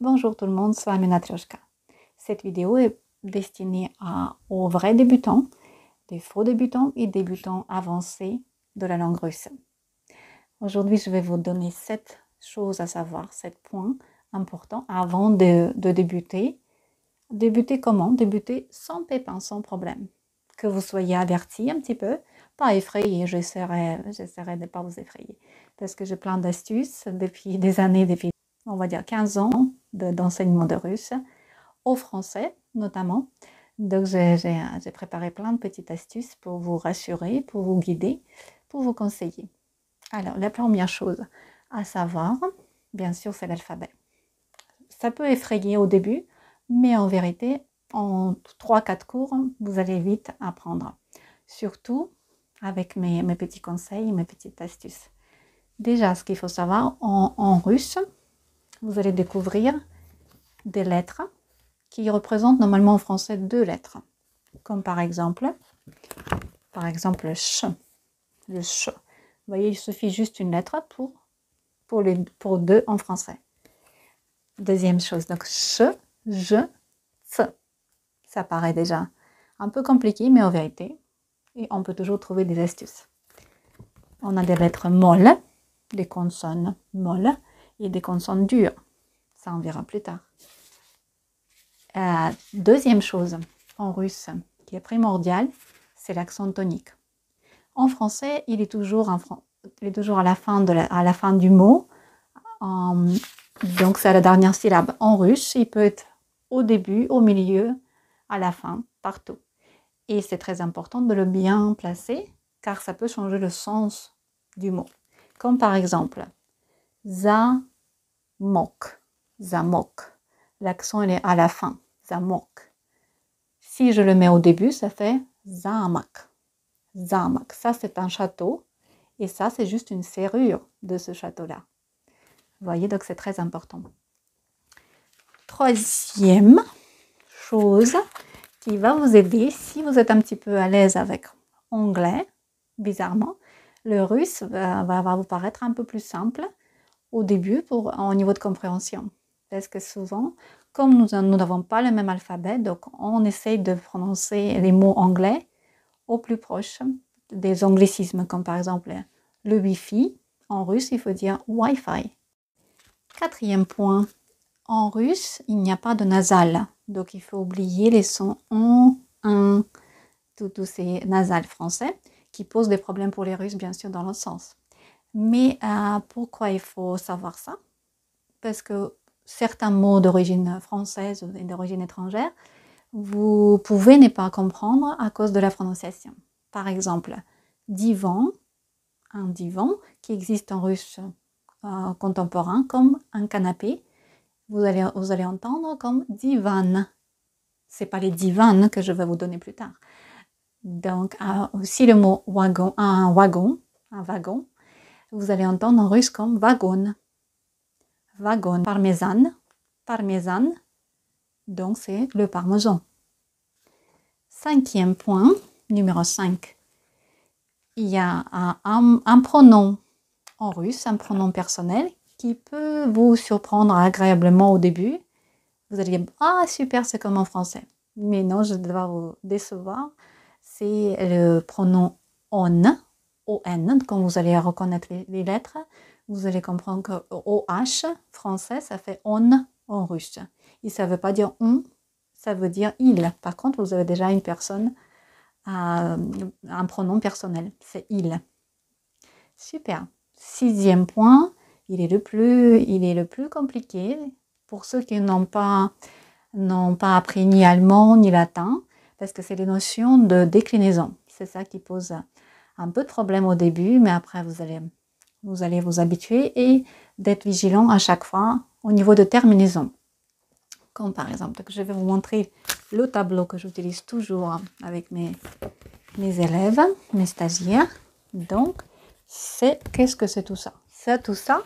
bonjour tout le monde, c'est Natrioshka. Cette vidéo est destinée à, aux vrais débutants, des faux débutants et débutants avancés de la langue russe. Aujourd'hui, je vais vous donner sept choses à savoir, sept points importants avant de, débuter. Débuter comment Débuter sans pépin, sans problème. Que vous soyez averti un petit peu, pas effrayée, j'essaierai, de ne pas vous effrayer. Parce que j'ai plein d'astuces depuis des années, depuis, on va dire, 15 ans d'enseignement de, de russe, au français notamment. Donc j'ai préparé plein de petites astuces pour vous rassurer, pour vous guider, pour vous conseiller. Alors la première chose à savoir, bien sûr, c'est l'alphabet. Ça peut effrayer au début, mais en vérité, en 3-4 cours, vous allez vite apprendre. Surtout, avec mes, mes petits conseils, mes petites astuces. Déjà, ce qu'il faut savoir, en, russe, vous allez découvrir des lettres qui représentent normalement en français deux lettres. Comme par exemple, par exemple le ch. Le ch. Vous voyez, il suffit juste une lettre pour, pour, les, pour deux en français. Deuxième chose, donc ch, je, ts. Ça paraît déjà un peu compliqué, mais en vérité, et on peut toujours trouver des astuces. On a des lettres molles, des consonnes molles et des consonnes dures. Ça, on verra plus tard. Euh, deuxième chose en russe qui est primordiale, c'est l'accent tonique. En français, il est toujours, à, la fin du mot. donc, c'est la dernière syllabe. En russe, il peut être au début, au milieu, à la fin, partout. Et c'est très important de le bien placer car ça peut changer le sens du mot. Comme par exemple, zamok, zamok. L'accent est à la fin, zamok. Si je le mets au début, ça fait zamak, zamak. Ça c'est un château et ça c'est juste une serrure de ce château-là. Vous voyez, donc c'est très important. Troisième chose, qui va vous aider si vous êtes un petit peu à l'aise avec anglais, bizarrement. Le russe va, vous paraître un peu plus simple au début pour, au niveau de compréhension. Parce que souvent, comme nous n'avons pas le même alphabet, donc on essaye de prononcer les mots anglais au plus proche des anglicismes, comme par exemple le Wi-Fi. En russe, il faut dire Wi-Fi. Quatrième point, en russe, il n'y a pas de nasal. Donc il faut oublier les sons on, un, tous ces nasales français qui posent des problèmes pour les Russes, bien sûr, dans l'autre sens. Mais euh, pourquoi il faut savoir ça Parce que certains mots d'origine française et d'origine étrangère, vous pouvez ne pas comprendre à cause de la prononciation. Par exemple, divan, un divan qui existe en russe euh, contemporain comme un canapé vous allez, vous allez entendre comme divan. C'est pas les divanes que je vais vous donner plus tard. Donc, aussi le mot wagon, un wagon, un wagon, vous allez entendre en russe comme wagon. Wagon, parmesan, parmesan, donc c'est le parmesan. Cinquième point, numéro 5. Il y a un pronom en russe, un pronom personnel qui peut vous surprendre agréablement au début. Vous allez dire Ah, super, c'est comme en français. Mais non, je dois vous décevoir. C'est le pronom on, ON. Quand vous allez reconnaître les lettres, vous allez comprendre que OH, français, ça fait on en russe. Et ça veut pas dire on, ça veut dire il. Par contre, vous avez déjà une personne, euh, un pronom personnel, c'est il. Super. Sixième point, il est le plus, il est le plus compliqué pour ceux qui n'ont pas, n'ont pas appris ni allemand ni latin, parce que c'est les notions de déclinaison. C'est ça qui pose un peu de problème au début, mais après vous allez, vous allez vous habituer et d'être vigilant à chaque fois au niveau de terminaison. Comme par exemple, je vais vous montrer le tableau que j'utilise toujours avec mes, mes élèves, mes stagiaires. Donc, c'est qu'est-ce que c'est tout ça C'est tout ça,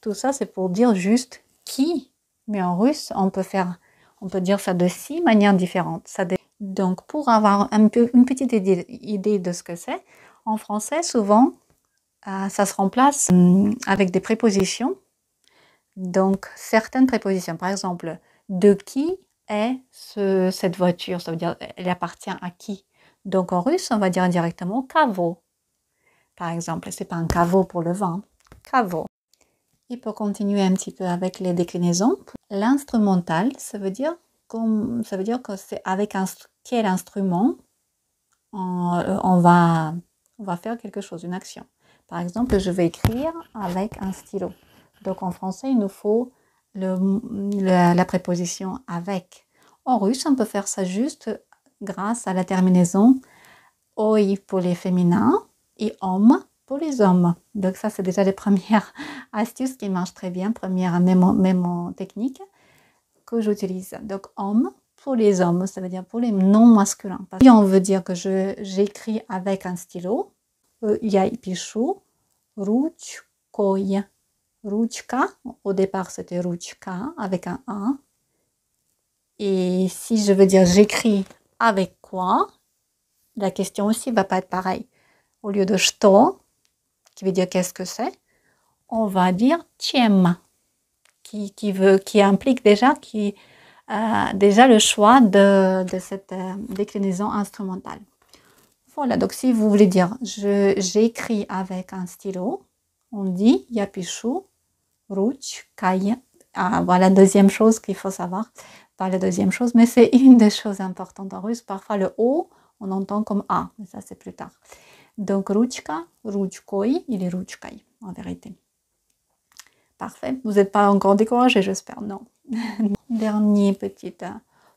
tout ça, c'est pour dire juste qui. Mais en russe, on peut faire, on peut dire ça de six manières différentes. Ça Donc, pour avoir un peu, une petite idée, de ce que c'est, en français, souvent, euh, ça se remplace euh, avec des prépositions. Donc, certaines prépositions, par exemple, de qui est cette voiture Ça veut dire, elle appartient à qui Donc, en russe, on va dire directement caveau ». Par exemple, c'est pas un caveau pour le vent. Hein. Caveau. Et pour continuer un petit peu avec les déclinaisons, l'instrumental, ça veut dire comme, ça veut dire que c'est avec un, quel instrument euh, on, va, on va faire quelque chose, une action. Par exemple, je vais écrire avec un stylo. Donc en français, il nous faut le, la, préposition avec. En russe, on peut faire ça juste grâce à la terminaison oi pour les féminins et homme pour les hommes. Donc ça, c'est déjà les premières astuces qui marchent très bien, première même, même technique que j'utilise. Donc homme pour les hommes, ça veut dire pour les non-masculins. Si on veut dire que je j'écris avec un stylo, rouge пишу rouge ruchka. au départ c'était ruchka avec un A. Et si je veux dire j'écris avec quoi, la question aussi va pas être pareille. Au lieu de shto, qui veut dire qu'est-ce que c'est, on va dire tiem, qui, qui, veut, qui implique déjà, qui, euh, déjà le choix de, cette euh, déclinaison instrumentale. Voilà, donc si vous voulez dire j'écris avec un stylo, on dit yapishu, ruch, kaya. Ah, voilà, deuxième chose qu'il faut savoir. Pas la deuxième chose, mais c'est une des choses importantes en russe. Parfois le O, on entend comme A, mais ça c'est plus tard. Donc, ruchka, ruchkoi, il est ruchkai, en vérité. Parfait. Vous n'êtes pas encore découragé, j'espère. Non. Dernière petite,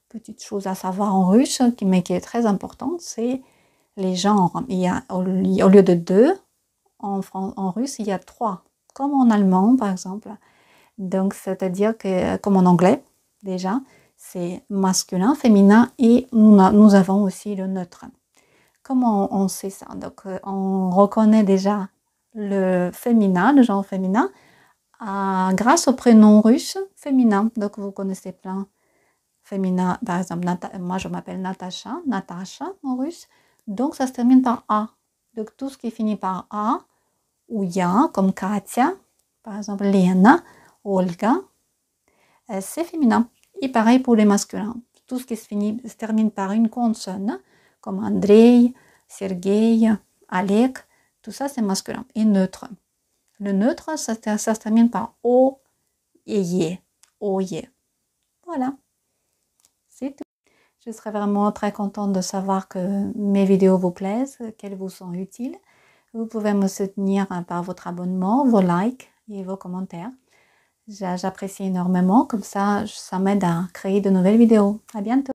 petite chose à savoir en russe, mais qui est très importante, c'est les genres. Il y a, au lieu de deux, en, russe, il y a trois. Comme en allemand, par exemple. Donc, c'est-à-dire que, comme en anglais, déjà, c'est masculin, féminin, et nous avons aussi le neutre. Comment on, sait ça Donc, euh, on reconnaît déjà le féminin, le genre féminin, grâce au prénom russe féminin. Donc, vous connaissez plein féminin. Par exemple, moi, je m'appelle Natacha, Natacha en russe. Donc, ça se termine par A. Donc, tout ce qui finit par A ou Ya, comme Katia, par exemple, Lena, Olga, euh, c'est féminin. Et pareil pour les masculins. Tout ce qui se termine par une consonne, comme André, Sergei, Alec, tout ça c'est masculin et neutre. Le neutre, ça, se termine par O et Yé. Oye. Voilà. C'est tout. Je serais vraiment très contente de savoir que mes vidéos vous plaisent, qu'elles vous sont utiles. Vous pouvez me soutenir hein, par votre abonnement, vos likes et vos commentaires. J'apprécie énormément, comme ça, ça m'aide à créer de nouvelles vidéos. À bientôt!